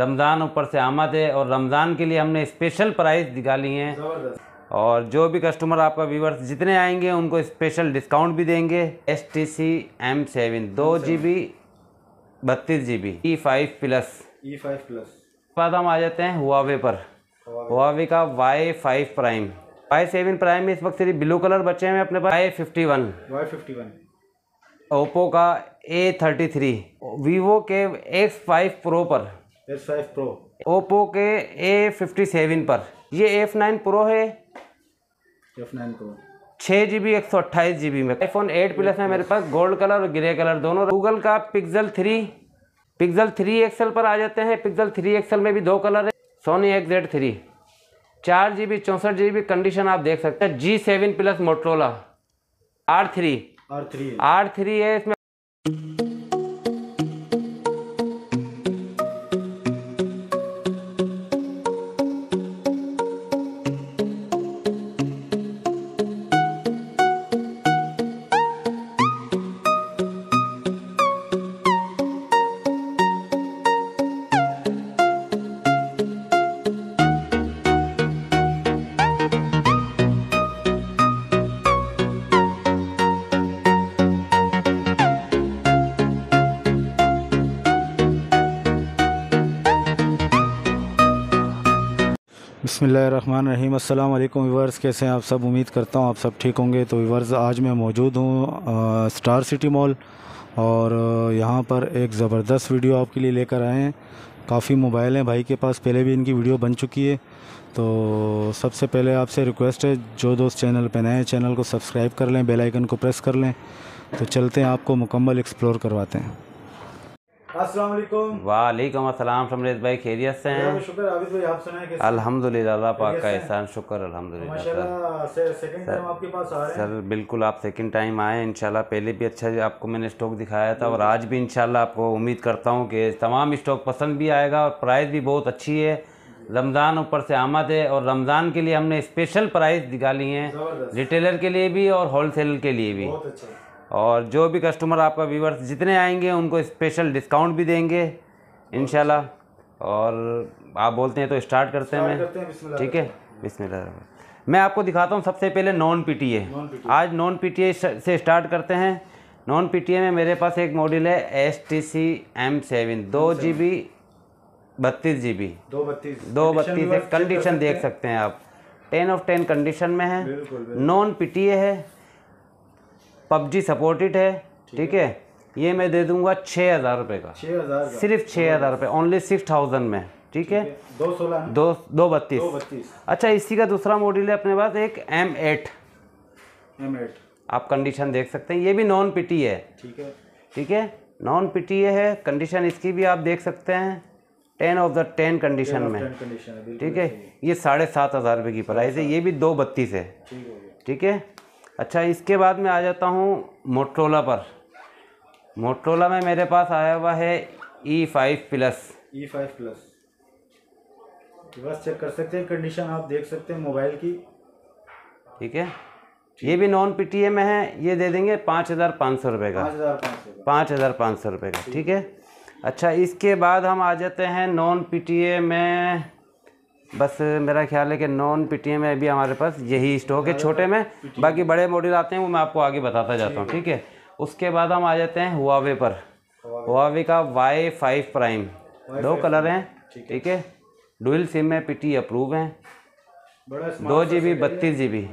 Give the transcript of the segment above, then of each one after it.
रमज़ान ऊपर से आमद है और रमज़ान के लिए हमने स्पेशल प्राइस निकाली हैं और जो भी कस्टमर आपका व्यूवर्स जितने आएंगे उनको स्पेशल डिस्काउंट भी देंगे S T C M seven दो जी बी बत्तीस G B E five plus E five plus बाद हम आ जाते हैं हुआवे पर हुआवे का Y five prime Y seven prime में इस वक्त सिर्फ ब्लू कलर बचे हैं अपने पास Y fifty one Y fifty one Oppo का ए थर्टी थ्री वीवो के एक्स फाइव प्रो पर फाइव प्रो ओप्पो के ए फिफ्टी सेवन पर ये एफ नाइन प्रो है एफ नाइन प्रो छः जी बी एक सौ अट्ठाईस जी बी में आईफोन एट प्लस है मेरे पास गोल्ड कलर और ग्रे कलर दोनों गूगल का pixel three pixel three XL पर आ जाते हैं पिक्सल थ्री एक्सएल में भी दो कलर है सोनी एक्स जेड थ्री चार जी बी चौंसठ जी बी कंडीशन आप देख सकते हैं G seven plus Motorola R three R three R three है इसमें बसमीम अल्लाम वीवर्स कैसे हैं आप सब उम्मीद करता हूँ आप सब ठीक होंगे तो वीवर्स आज मैं मौजूद हूँ स्टार सिटी मॉल और यहाँ पर एक ज़बरदस्त वीडियो आपके लिए लेकर आए हैं काफ़ी मोबाइल हैं भाई के पास पहले भी इनकी वीडियो बन चुकी है तो सबसे पहले आपसे रिक्वेस्ट है जो दोस्त चैनल पर नए चैनल को सब्सक्राइब कर लें बेलाइकन को प्रेस कर लें तो चलते हैं आपको मुकम्मल एक्सप्लोर करवाते हैं वालेकुम अस्सलाम समरेश भाई खैरियत से हैं शुक्र आबिद भाई आप अल्हम्दुलिल्लाह पाक का एहसान शुक्र अल्हम्दुलिल्लाह सर सेकंड टाइम आपके पास आ रहे हैं सर बिल्कुल आप सेकंड टाइम आए इंशाल्लाह पहले भी अच्छा आपको मैंने स्टॉक दिखाया था और आज भी इंशाल्लाह आपको उम्मीद करता हूँ कि तमाम स्टॉक पसंद भी आएगा और प्राइस भी बहुत अच्छी है रमज़ान ऊपर से आमद है और रमज़ान के लिए हमने स्पेशल प्राइस निकाली हैं रिटेलर के लिए भी और होलसेल के लिए भी अच्छा। और जो भी कस्टमर आपका व्यूवर्स जितने आएंगे उनको स्पेशल डिस्काउंट भी देंगे इन और आप बोलते हैं तो स्टार्ट करते हैं ठीक है बिस्मिल्लाह मैं आपको दिखाता हूँ सबसे पहले नॉन पीटीए आज नॉन पीटीए से स्टार्ट करते हैं नॉन पीटीए में मेरे पास एक मॉडल है S T C M seven दो जी बी बत्तीस जी बी दो बत्तीस दो बत्तीस कंडीशन देख सकते हैं आप टेन ऑफ टेन कंडीशन में है नॉन पीटीए है पबजी सपोर्टेड है ठीक है ये मैं दे दूंगा छः हज़ार रुपये का छः हज़ार सिर्फ छः हज़ार रुपये ओनली सिक्स थाउजेंड में ठीक है दो सोलह दो दो बत्तीस अच्छा इसी का दूसरा मॉडल है अपने पास एक एम एट एम एट आप कंडीशन देख सकते हैं ये भी नॉन पिटी है ठीक है ठीक है नॉन पिटी है कंडीशन इसकी भी आप देख सकते हैं ten of the ten condition में ठीक है ये साढ़े सात हज़ार रुपये की प्राइस है ये भी दो बत्तीस है ठीक है अच्छा इसके बाद मैं आ जाता हूँ मोट्रोला पर मोट्रोला में मेरे पास आया हुआ है E five plus E five plus बस चेक कर सकते हैं कंडीशन आप देख सकते हैं मोबाइल की ठीक है ये भी नॉन पी में है ये दे देंगे पाँच हज़ार पाँच सौ रुपये का पाँच हज़ार पाँच सौ रुपये का ठीक है अच्छा इसके बाद हम आ जाते हैं नॉन पी में बस मेरा ख्याल है कि नॉन पीटीएम में अभी हमारे पास यही स्टॉक है छोटे में बाकी बड़े मॉडल आते हैं वो मैं आपको आगे बताता जाता हूँ ठीक है उसके बाद हम आ जाते हैं हुआवे पर हुआवे का वाई फाइव प्राइम दो कलर हैं ठीक है डुअल सिम में पीटी अप्रूव हैं दो जी बी बत्तीस जी बी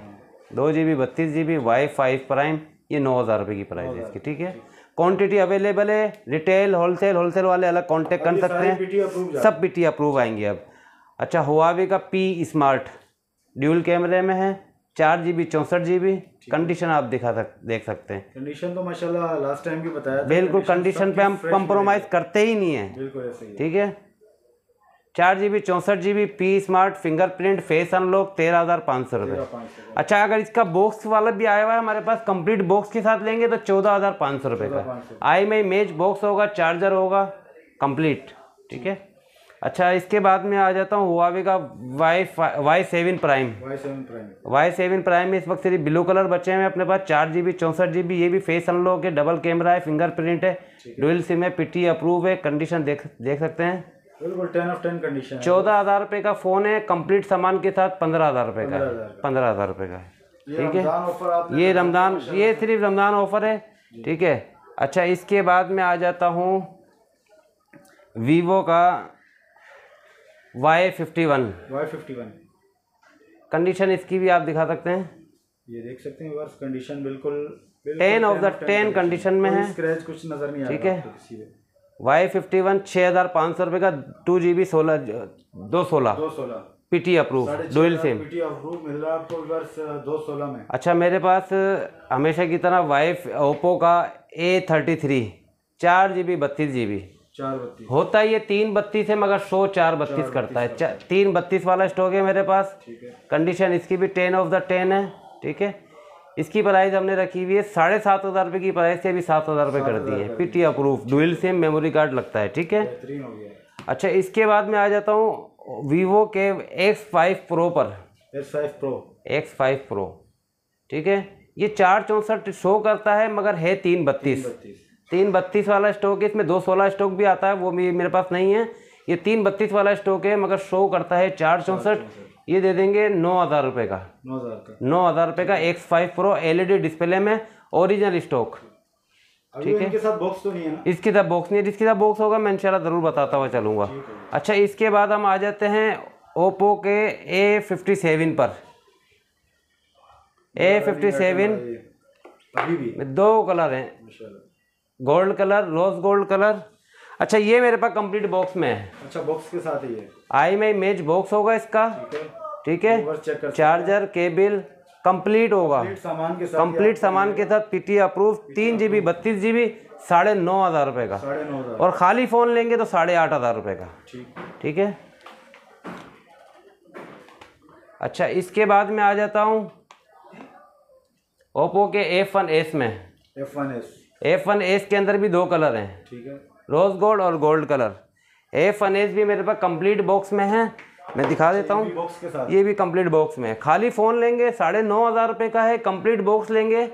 दो जी बी बत्तीस G B Y five prime ये नौ हज़ार रुपये की प्राइस है इसकी ठीक है क्वांटिटी अवेलेबल है रिटेल होलसेल होलसेल वाले अलग कांटेक्ट कर सकते हैं सब पीटी अप्रूव आएंगे अब अच्छा हुआवे का पी स्मार्ट ड्यूल कैमरे में है चार जी बी चौंसठ जी बी कंडीशन आप दिखा सक देख सकते हैं कंडीशन तो माशाल्लाह लास्ट टाइम भी बताया बिल्कुल कंडीशन पे हम कंप्रोमाइज़ करते ही नहीं है बिल्कुल ऐसे ही ठीक है चार जी बी चौंसठ G B P smart fingerprint face unlock तेरह हज़ार पाँच सौ रुपये अच्छा अगर इसका बॉक्स वाला भी आया हुआ है हमारे पास कंप्लीट बॉक्स के साथ लेंगे तो चौदह हज़ार पाँच सौ रुपये का आई में मेज बॉक्स होगा चार्जर होगा कंप्लीट ठीक है अच्छा इसके बाद में आ जाता हूँ हुआवे का Y Y seven prime Y seven prime Y seven prime में इस वक्त सिर्फ ब्लू कलर बचे हैं अपने पास चार जी बी चौंसठ जी बी ये भी फेस अनलॉक है डबल कैमरा है फिंगरप्रिंट है डुअल सिम है पिटी अप्रूव है कंडीशन देख देख सकते हैं बिल्कुल टेन ऑफ टेन कंडीशन चौदह हज़ार रुपये का फ़ोन है कंप्लीट सामान के साथ पंद्रह हज़ार रुपये का पंद्रह हज़ार रुपये का ठीक है ये रमज़ान ये सिर्फ रमज़ान ऑफ़र है ठीक है अच्छा इसके बाद में आ जाता हूँ वीवो का Y fifty one Y fifty one condition इसकी भी आप दिखा सकते हैं ये देख सकते हैं वर्ष कंडीशन बिल्कुल ten of the ten condition में है स्क्रैच कुछ नजर नहीं ठीक है वाई फिफ्टी वन छः हज़ार पाँच सौ रुपये का टू जी बी सोलह दो सोलह दो सोलह PT approve dual SIM PT approve मिल रहा है आपको वर्ष सोलह में अच्छा मेरे पास हमेशा की तरह वाई ओप्पो का ए थर्टी थ्री चार जी बी बत्तीस जी बी चार बत्तीस होता ये तीन बत्तीस है मगर शो चार बत्तीस करता है तीन बत्तीस वाला स्टॉक है मेरे पास कंडीशन इसकी भी टेन ऑफ द टेन है ठीक है इसकी प्राइस हमने रखी हुई है साढ़े सात हज़ार रुपये की प्राइस से अभी सात हज़ार रुपये कर दी है T approve dual SIM memory card लगता है ठीक है अच्छा इसके बाद मैं आ जाता हूँ वीवो के एक्स फाइव प्रो पर X five pro X five pro ठीक है ये चार चौंसठ शो करता है मगर है तीन बत्तीस तीन बत्तीस वाला स्टॉक है इसमें दो सोलह स्टॉक भी आता है वो भी मेरे पास नहीं है ये तीन बत्तीस वाला स्टॉक है मगर शो करता है चार चौंसठ ये दे देंगे नौ हज़ार रुपये का नौ हज़ार रुपये का X five pro D display में ओरिजिनल स्टॉक ठीक है तो इसके साथ बॉक्स नहीं है जिसके साथ बॉक्स होगा मैं इनशाला ज़रूर बताता हुआ चलूँगा अच्छा इसके बाद हम आ जाते हैं ओप्पो के ए फिफ्टी सेवन पर ए फिफ्टी सेवन दो कलर हैं gold colour rose gold colour अच्छा ये मेरे पास कंप्लीट बॉक्स में है अच्छा बॉक्स के साथ ही है आई में इमेज बॉक्स होगा इसका ठीक है चार्जर केबल कंप्लीट होगा कंप्लीट सामान के साथ पीटी अप्रूव तीन जीबी बत्तीस जीबी साढ़े नौ हज़ार रुपए का और खाली फ़ोन लेंगे तो साढ़े आठ हज़ार रुपए का ठीक है अच्छा इसके बाद में आ जाता हूँ ओप्पो के एफ वन एस में F one S F one S के अंदर भी दो कलर हैं ठीक है रोज़ गोल्ड और gold colour F one S भी मेरे पास कंप्लीट बॉक्स में है मैं दिखा देता हूँ ये भी कंप्लीट बॉक्स में है खाली फ़ोन लेंगे साढ़े नौ हज़ार रुपये का है कंप्लीट बॉक्स लेंगे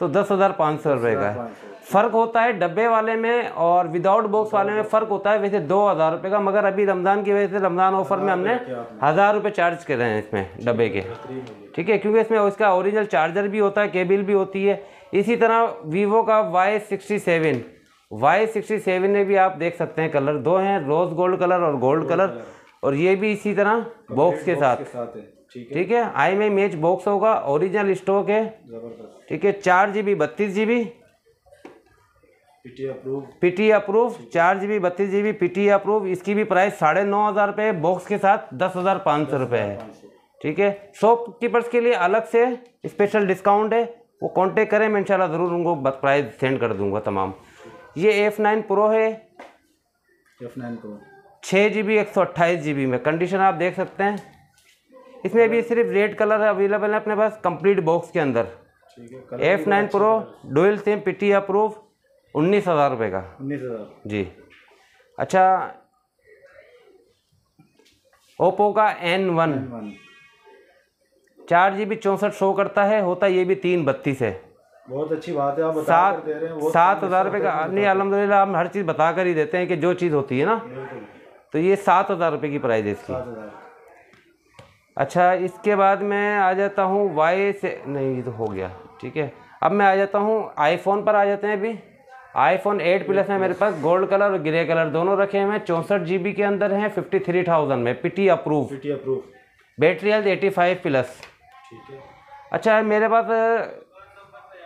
तो दस हज़ार पाँच सौ रुपये का है फ़र्क होता है डब्बे वाले में और विदाउट बॉक्स वाले में फ़र्क होता है वैसे दो हज़ार रुपये का मगर अभी रमज़ान की वजह से रमज़ान ऑफर में हमने हज़ार रुपये चार्ज करे हैं इसमें डब्बे के ठीक है क्योंकि इसमें इसका ओरिजिनल चार्जर भी होता है केबिल भी होती है इसी तरह वीवो का Y sixty seven Y sixty seven में भी आप देख सकते हैं कलर दो हैं रोज़ गोल्ड कलर और गोल्ड कलर और ये भी इसी तरह बॉक्स के साथ ठीक है आई मई मैच बॉक्स होगा ओरिजिनल स्टॉक है ठीक है चार जी बी बत्तीस जी बी पीटी अप्रूव चार जी बी बत्तीस जी बी पीटी अप्रूव इसकी भी प्राइस साढ़े नौ हज़ार रुपये बॉक्स के साथ दस हज़ार पाँच सौ रुपये है ठीक है शॉप कीपर्स के लिए अलग से स्पेशल डिस्काउंट है वो कांटेक्ट करें मैं इंशाल्लाह ज़रूर उनको प्राइस सेंड कर दूंगा तमाम ये एफ़ नाइन प्रो है एफ़ नाइन प्रो छः जी बी एक सौ अट्ठाईस जी बी में कंडीशन आप देख सकते हैं इसमें भी सिर्फ रेड कलर अवेलेबल है अपने पास कंप्लीट बॉक्स के अंदर F nine pro dual SIM P T approve उन्नीस हज़ार रुपये का उन्नीस हज़ार जी अच्छा ओप्पो का एन वन चार जी बी चौंसठ शो करता है होता ये भी तीन बत्तीस है बहुत अच्छी बात है आप बता सात दे रहे हैं सात हज़ार रुपये का नहीं अलहमदिल्ला हम हर चीज़ बता कर ही देते हैं कि जो चीज़ होती है ना तो ये सात हज़ार रुपये की प्राइस है इसकी अच्छा इसके बाद मैं आ जाता हूँ वाई से नहीं ये तो हो गया ठीक है अब मैं आ जाता हूँ आईफोन पर आ जाते हैं अभी आईफोन 8 प्लस में मेरे पास गोल्ड कलर और ग्रे कलर दोनों रखे हुए हैं चौंसठ जी के अंदर हैं फिफ्टी थ्री थाउजेंड में PT approve PT approve battery health eighty five plus अच्छा मेरे पास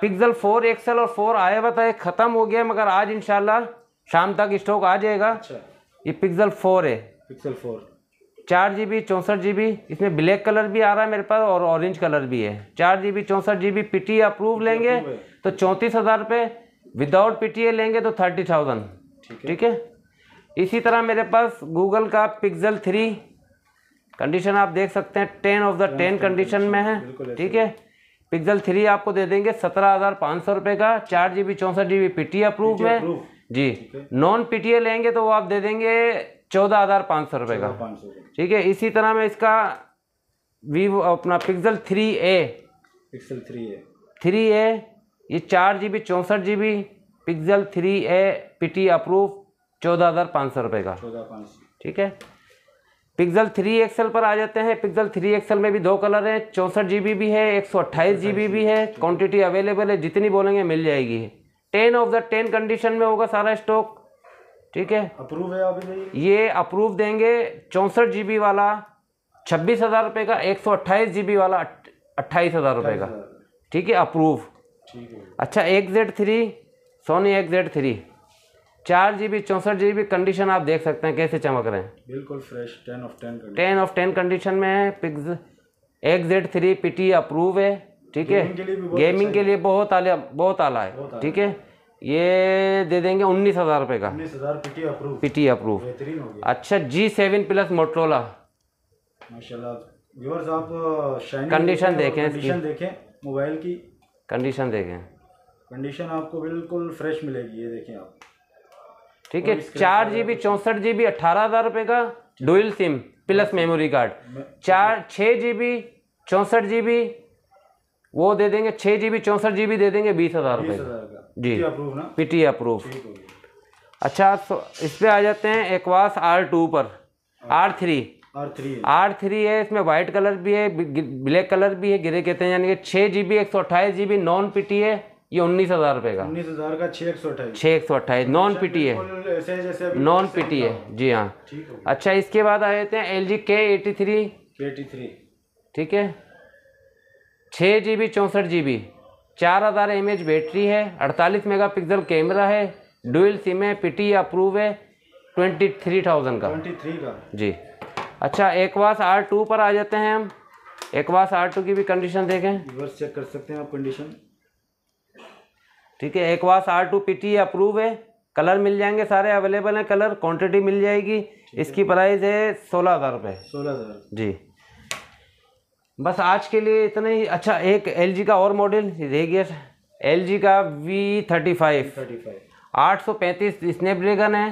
पिक्सल फोर एक्सल और फोर आया हुआ था ख़त्म हो गया मगर आज इन शाम तक स्टॉक आ जाएगा अच्छा ये पिक्सल फोर है पिक्सल फोर चार जी बी चौंसठ जी बी इसमें ब्लैक कलर भी आ रहा है मेरे पास और ऑरेंज कलर भी है चार जी बी चौंसठ जी बी पी अप्रूव लेंगे तो चौंतीस हज़ार रुपये विदाउट पी लेंगे तो थर्टी थाउजेंड ठीक है इसी तरह मेरे पास गूगल का पिक्सल थ्री कंडीशन आप देख सकते हैं ten of the ten condition में है ठीक है पिक्सल थ्री आपको दे देंगे सत्रह हज़ार पाँच सौ रुपये का चार जी बी चौंसठ G B P T approve में जी नॉन पी टी ए लेंगे तो वो आप दे देंगे चौदह हज़ार पाँच सौ रुपये का ठीक है इसी तरह मैं इसका वीवो अपना Pixel three A Pixel three A three A ये चार जी बी चौंसठ G B Pixel three A P T approve चौदह हज़ार पाँच सौ रुपये का ठीक है पिक्जल थ्री एक्सल पर आ जाते हैं पिक्जल थ्री एक्सल में भी दो कलर हैं चौंसठ जी बी भी है एक सौ अट्ठाईस जी बी भी है क्वान्टिटी अवेलेबल है जितनी बोलेंगे मिल जाएगी ten of the ten condition में होगा सारा स्टॉक ठीक है अप्रूव है अभी ये अप्रूव देंगे चौंसठ जी बी वाला छब्बीस हज़ार रुपये का एक सौ अट्ठाईस जी बी वाला अट्ठाईस हज़ार रुपये का ठीक है अप्रूव अच्छा एक जेड थ्री सोनी एक जेड थ्री चार जी बी चौंसठ जी बी कंडीशन आप देख सकते हैं कैसे चमक रहे हैं बिल्कुल fresh ten of ten ten of ten condition में है पिक्स एक Z three P T approve है ठीक है गेमिंग के अच्छा लिए बहुत आला बहुत आला है ठीक है ये दे देंगे उन्नीस हज़ार रुपये का उन्नीस हज़ार पी अप्रूव पी अप्रूव अच्छा जी सेवन प्लस मोटरोला माशाल्लाह कंडीशन uh, देखें कंडीशन देखें मोबाइल की कंडीशन देखें कंडीशन आपको बिल्कुल फ्रेश मिलेगी ये देखें आप ठीक है चार जी बी चौंसठ जी बी अट्ठारह हज़ार रुपये का dual SIM plus memory card चार छः जी बी चौंसठ जी बी वो दे देंगे छः जी बी चौंसठ जी बी दे देंगे बीस हज़ार रुपये का जी पी टी अप्रूव अच्छा तो इस पर आ जाते हैं एकवास आर टू पर आर हाँ। थ्री आर थ्री है इसमें वाइट कलर भी है ब्लैक कलर भी है गिरे कहते हैं यानी कि छः जी बी एक सौ अट्ठाईस G B non P T है ये उन्नीस हज़ार रुपये का उन्नीस हज़ार का छः एक सौ अट्ठाईस छः एक सौ अट्ठाईस नॉन पी टी है नॉन पी टी है जी हाँ अच्छा इसके बाद आ जाते हैं एल जी के एटी थ्री एटी थ्री ठीक है छः जी बी चौंसठ जी बी चार हज़ार एम एच बैटरी है अड़तालीस मेगा पिक्सल कैमरा है डुअल सिम है पी टी अप्रूव है ट्वेंटी थ्री थाउजेंड का ट्वेंटी थ्री का जी अच्छा एक वास आर टू पर आ जाते हैं हम एकवास आर टू की भी कंडीशन देखें रिवर्स चेक कर सकते हैं आप कंडीशन ठीक है वास R two P T approve है कलर मिल जाएंगे सारे अवेलेबल हैं कलर क्वांटिटी मिल जाएगी इसकी प्राइस है सोलह हज़ार रुपये सोलह हज़ार जी बस आज के लिए इतना ही अच्छा एक एल का और मॉडल रह गया एल का V thirty five thirty five आठ सौ पैंतीस स्नैपड्रैगन है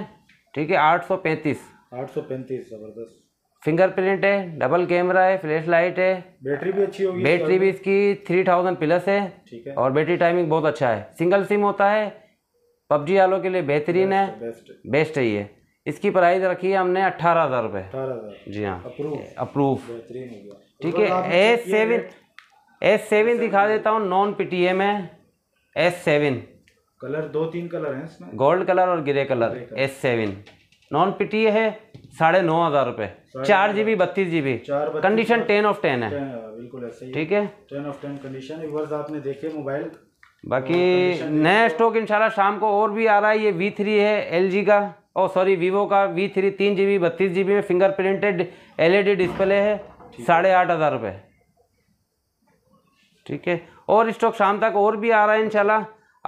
ठीक है आठ सौ पैंतीस आठ सौ पैंतीस ज़बरदस्त फिंगरप्रिंट है डबल कैमरा है फ्लैश लाइट है बैटरी भी अच्छी होगी बैटरी भी इसकी थ्री थाउजेंड प्लस है ठीक है और बैटरी टाइमिंग बहुत अच्छा है सिंगल सिम होता है पबजी वालों के लिए बेहतरीन है बेस्ट, बेस्ट है ये इसकी प्राइस रखी है हमने अट्ठारह हज़ार रुपये जी हाँ अप्रूव ठीक है एस सेवन एस सेवन दिखा देता हूँ नॉन पीटीए में एस सेवन कलर दो तीन कलर हैं इसमें गोल्ड कलर और grey colour S seven non A है साढ़े नौ हज़ार रुपये चार जीबी बत्तीस GB condition ten of ten है हाँ, बिल्कुल ऐसे ठीक है टेन ऑफ टेन कंडीशन आपने देखे मोबाइल बाकी नया स्टॉक तो- इंशाल्लाह शाम को और भी आ रहा है ये वी थ्री है एल का और सॉरी वीवो का वी थ्री तीन जी बी बत्तीस जी बी में फिंगर प्रिंटेड एल डिस्प्ले है साढ़े आठ हज़ार रुपये ठीक है और स्टॉक शाम तक और भी आ रहा है इंशाल्लाह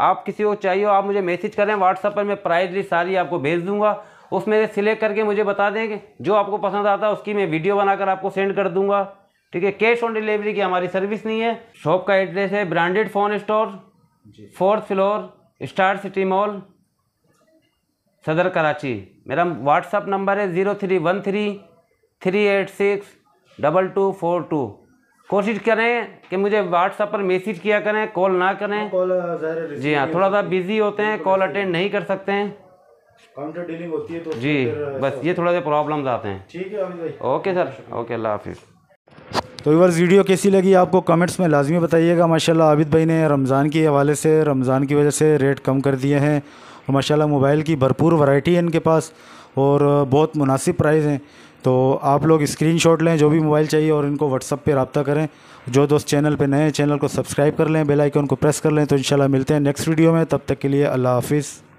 आप किसी को चाहिए आप मुझे मैसेज करें व्हाट्सएप पर मैं प्राइस लिस्ट सारी आपको भेज दूंगा उसमें से सिलेक्ट करके मुझे बता देंगे जो आपको पसंद आता है उसकी मैं वीडियो बनाकर आपको सेंड कर दूंगा ठीक है कैश ऑन डिलीवरी की हमारी सर्विस नहीं है शॉप का एड्रेस है branded phone store fourth floor star city mall Saddar Karachi मेरा व्हाट्सअप नंबर है zero three one three three eight six double two four two कोशिश करें कि मुझे व्हाट्सअप पर मैसेज किया करें कॉल ना करें कॉल हाँ, जी हाँ थोड़ा सा बिज़ी होते हैं कॉल अटेंड नहीं कर सकते हैं काउंटर डीलिंग होती है तो जी बस ये थोड़ा सा प्रॉब्लम आते हैं ठीक है भाई ओके सर ओके अल्लाह हाफिज़ तो इस वीडियो कैसी लगी आपको कमेंट्स में लाजमी बताइएगा माशाल्लाह आबिद भाई ने रमज़ान के हवाले से रमज़ान की वजह से रेट कम कर दिए हैं और माशाल्लाह मोबाइल की भरपूर वैरायटी है इनके पास और बहुत मुनासिब प्राइस हैं तो आप लोग स्क्रीनशॉट लें जो भी मोबाइल चाहिए और इनको व्हाट्सअप पर रबता करें जो दोस्त चैनल पर नए चैनल को सब्सक्राइब कर लें बेलाइकन को प्रेस कर लें तो इन मिलते हैं नेक्स्ट वीडियो में तब तक के लिए अल्लाह हाफिज़